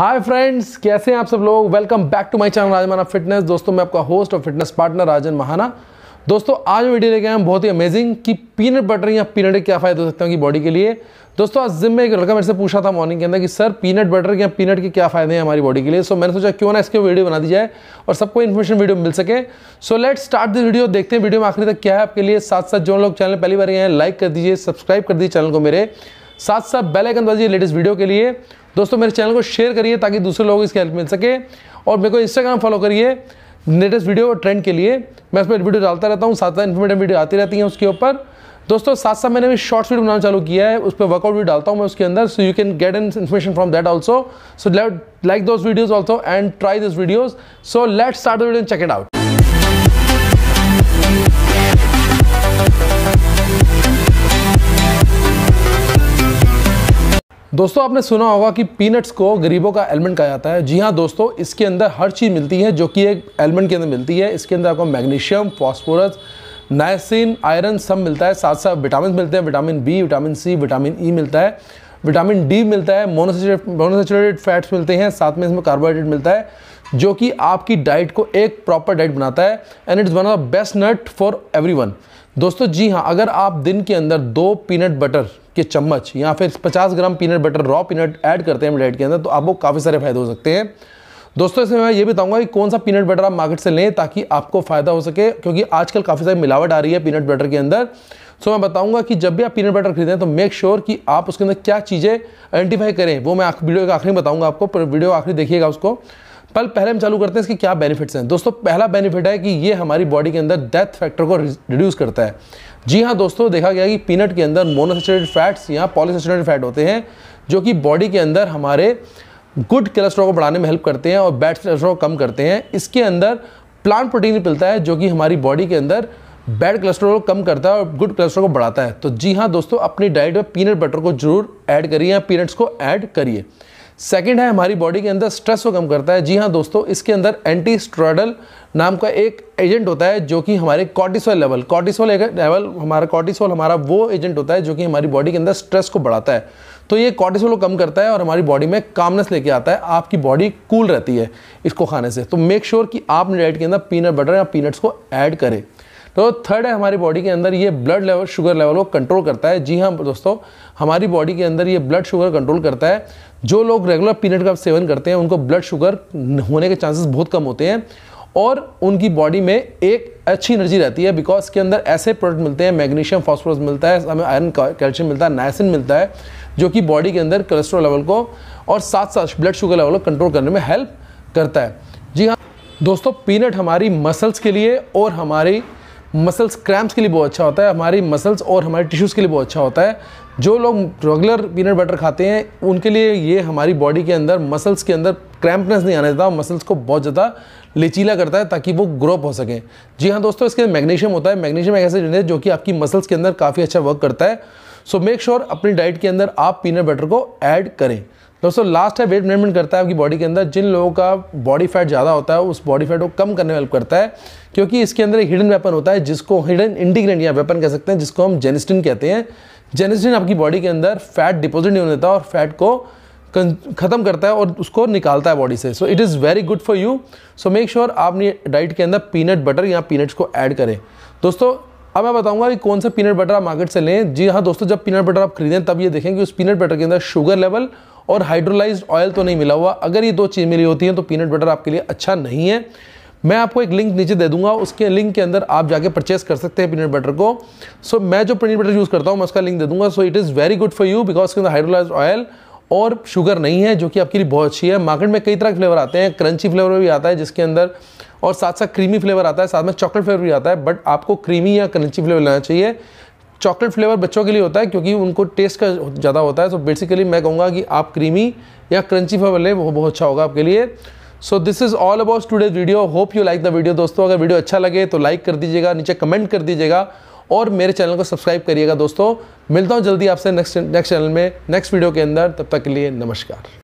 hi friends कैसे हैं आप सब लोग welcome back to my channel Rajmana fitness दोस्तों मैं आपका होस्ट और फिटनेस पार्टनर राजन महाना दोस्तों आज वीडियो लेके आए हम बहुत ही अमेजिंग कि पीनट बटर या पीनट के क्या फायदे हो सकते हैं कि बॉडी के लिए दोस्तों आज जिम में एक लड़का मेरे से पूछा था मॉर्निंग के अंदर कि सर पीनट बटर या पीनट के क्या फायदे हैं हमारी बॉडी के लिए सो मैंने सोचा क्यों ना इसके वीडियो बना दी जाए और सबको इन्फॉर्मेशन वीडियो मिल सके so let start this video देखते हैं वीडियो में आखिरी तक क्या है आपके लिए साथ साथ जो लोग चैनल पहली बार आए हैं लाइक कर दीजिए सब्सक्राइब कर दीजिए चैनल को मेरे साथ साथ बेल आइकन लेटेस्ट वीडियो के लिए दोस्तों मेरे चैनल को शेयर करिए ताकि दूसरे लोगों को इसकी हेल्प मिल सके और मेरे को इंस्टाग्राम फॉलो करिए लेटेस्ट वीडियो और ट्रेंड के लिए मैं उसमें वीडियो डालता रहता हूँ साथ साथ इन्फॉर्मेटिव वीडियो आती रहती है उसके ऊपर दोस्तों साथ साथ मैंने भी शॉर्ट्स वीडियो बनाना चालू किया है उस पर वर्कआउट भी डालता हूँ मैं उसके अंदर so you can get an information from that also so let like those videos also and try this videos so let start video check and out दोस्तों आपने सुना होगा कि पीनट्स को गरीबों का एलिमेंट कहा जाता है जी हाँ दोस्तों इसके अंदर हर चीज़ मिलती है जो कि एक एलिमेंट के अंदर मिलती है इसके अंदर आपको मैग्नीशियम फॉस्फोरस नाइसिन आयरन सब मिलता है साथ साथ विटामिन मिलते हैं vitamin B vitamin C vitamin E मिलता है विटामिन डी मिलता है मोनोसेचुरेटेड फैट्स मिलते हैं साथ में इसमें कार्बोहाइड्रेट मिलता है जो कि आपकी डाइट को एक प्रॉपर डाइट बनाता है and it's one of the best nut for every दोस्तों जी हाँ अगर आप दिन के अंदर दो पीनट बटर के चम्मच या फिर 50 gram peanut butter raw peanut add करते हैं डाइट के अंदर तो आपको काफ़ी सारे फायदे हो सकते हैं दोस्तों इसमें मैं ये बताऊंगा कि कौन सा पीनट बटर आप मार्केट से लें ताकि आपको फ़ायदा हो सके क्योंकि आजकल काफ़ी सारी मिलावट आ रही है पीनट बटर के अंदर सो मैं बताऊंगा कि जब भी आप पीनट बटर खरीदें तो मेक श्योर sure कि आप उसके अंदर क्या चीज़ें आइडेंटिफाई करें वो मैं वीडियो के आखिरी बताऊंगा आपको आपको वीडियो आखिरी देखिएगा उसको पल पहले हम चालू करते हैं इसके क्या बेनिफिट्स हैं दोस्तों पहला बेनिफिट है कि ये हमारी बॉडी के अंदर डेथ फैक्टर को रिड्यूस करता है जी हाँ दोस्तों देखा गया कि पीनट के अंदर मोनोसेचुरेटेड फैट्स या पॉलीसेचुरेटेड फैट होते हैं जो कि बॉडी के अंदर हमारे गुड कोलेस्ट्रॉल को बढ़ाने में हेल्प करते हैं और बैड कोलेस्ट्रॉल कम करते हैं इसके अंदर प्लांट प्रोटीन मिलता है जो कि हमारी बॉडी के अंदर बैड कोलेस्ट्रॉल को कम करता है और गुड कोलेस्ट्रॉल को बढ़ाता है तो जी हाँ दोस्तों अपनी डाइट में पीनट बटर को जरूर ऐड करिए या पीनट्स को ऐड करिए सेकंड है हमारी बॉडी के अंदर स्ट्रेस को कम करता है जी हाँ दोस्तों इसके अंदर एंटी स्ट्रॉडल नाम का एक एजेंट होता है जो कि हमारे कॉर्टिसोल लेवल कॉर्टिसोल लेवल हमारा कॉर्टिसोल हमारा वो एजेंट होता है जो कि हमारी बॉडी के अंदर स्ट्रेस को बढ़ाता है तो ये कॉर्टिसोल को कम करता है और हमारी बॉडी में कामनेस लेके आता है आपकी बॉडी कूल रहती है इसको खाने से तो मेक श्योर sure कि आप अपनी डाइट के अंदर पीनट बटर या पीनट्स को ऐड करें तो थर्ड है हमारी बॉडी के अंदर ये ब्लड लेवल शुगर लेवल को कंट्रोल करता है जी हाँ दोस्तों हमारी बॉडी के अंदर ये ब्लड शुगर कंट्रोल करता है जो लोग रेगुलर पीनट का सेवन करते हैं उनको ब्लड शुगर होने के चांसेस बहुत कम होते हैं और उनकी बॉडी में एक अच्छी एनर्जी रहती है बिकॉज के अंदर ऐसे प्रोडक्ट मिलते हैं मैग्नीशियम फॉस्फोरस मिलता है हमें आयरन कैल्शियम मिलता है नाइसिन मिलता है जो कि बॉडी के अंदर कोलेस्ट्रॉल लेवल को और साथ साथ ब्लड शुगर लेवल को कंट्रोल करने में हेल्प करता है जी हाँ दोस्तों पीनट हमारी मसल्स के लिए और हमारी मसल्स क्रैम्प्स के लिए बहुत अच्छा होता है हमारी मसल्स और हमारे टिश्यूज़ के लिए बहुत अच्छा होता है जो लोग रेगुलर पीनट बटर खाते हैं उनके लिए ये हमारी बॉडी के अंदर मसल्स के अंदर क्रैम्पनेस नहीं आने देता मसल्स को बहुत ज़्यादा लचीला करता है ताकि वो ग्रोप हो सकें जी हाँ दोस्तों इसके मैग्नीशियम होता है मैग्नीशियम एक ऐसे जो कि आपकी मसल्स के अंदर काफ़ी अच्छा वर्क करता है सो मेक श्योर अपनी डाइट के अंदर आप पीनट बटर को ऐड करें दोस्तों लास्ट है वेट मैनेजमेंट करता है आपकी बॉडी के अंदर जिन लोगों का बॉडी फैट ज़्यादा होता है उस बॉडी फैट को कम करने में हेल्प करता है क्योंकि इसके अंदर एक हिडन वेपन होता है जिसको हिडन इंडिग्रेंट या वेपन कह सकते हैं जिसको हम जेनिस्टिन कहते हैं जेनिस्टिन आपकी बॉडी के अंदर फैट डिपोजिट नहीं होने देता और फैट को ख़त्म करता है और उसको निकालता है बॉडी से so it is very good for you so make sure आप डाइट के अंदर पीनट बटर या पीनट्स को ऐड करें दोस्तों अब मैं बताऊंगा कि कौन सा पीनट बटर आप मार्केट से लें जी हाँ दोस्तों जब पीनट बटर आप खरीदें तब ये देखें कि उस पीनट बटर के अंदर शुगर लेवल और हाइड्रोलाइज ऑयल तो नहीं मिला हुआ अगर ये दो चीज़ मिली होती हैं तो पीनट बटर आपके लिए अच्छा नहीं है मैं आपको एक लिंक नीचे दे दूंगा उसके लिंक के अंदर आप जाके परचेस कर सकते हैं पीनट बटर को सो so, मैं जो पीनट बटर यूज़ करता हूँ मैं उसका लिंक दे दूंगा so it is very good for you because के अंदर हाइड्रोलाइज ऑयल और शुगर नहीं है जो कि आपके लिए बहुत अच्छी है मार्केट में कई तरह के फ्लेवर आते हैं क्रंची फ्लेवर भी आता है जिसके अंदर और साथ साथ क्रीमी फ्लेवर आता है साथ में चॉकलेट फ्लेवर भी आता है बट आपको क्रीमी या क्रंची फ्लेवर लेना चाहिए चॉकलेट फ्लेवर बच्चों के लिए होता है क्योंकि उनको टेस्ट का ज़्यादा होता है तो बेसिकली मैं कहूँगा कि आप क्रीमी या क्रंची फ्लेवर लें वो बहुत अच्छा होगा आपके लिए so this is all about today video hope you like the video दोस्तों अगर वीडियो अच्छा लगे तो लाइक कर दीजिएगा नीचे कमेंट कर दीजिएगा और मेरे चैनल को सब्सक्राइब करिएगा दोस्तों मिलता हूँ जल्दी आपसे नेक्स्ट नेक्स्ट चैनल में नेक्स्ट वीडियो के अंदर तब तक के लिए नमस्कार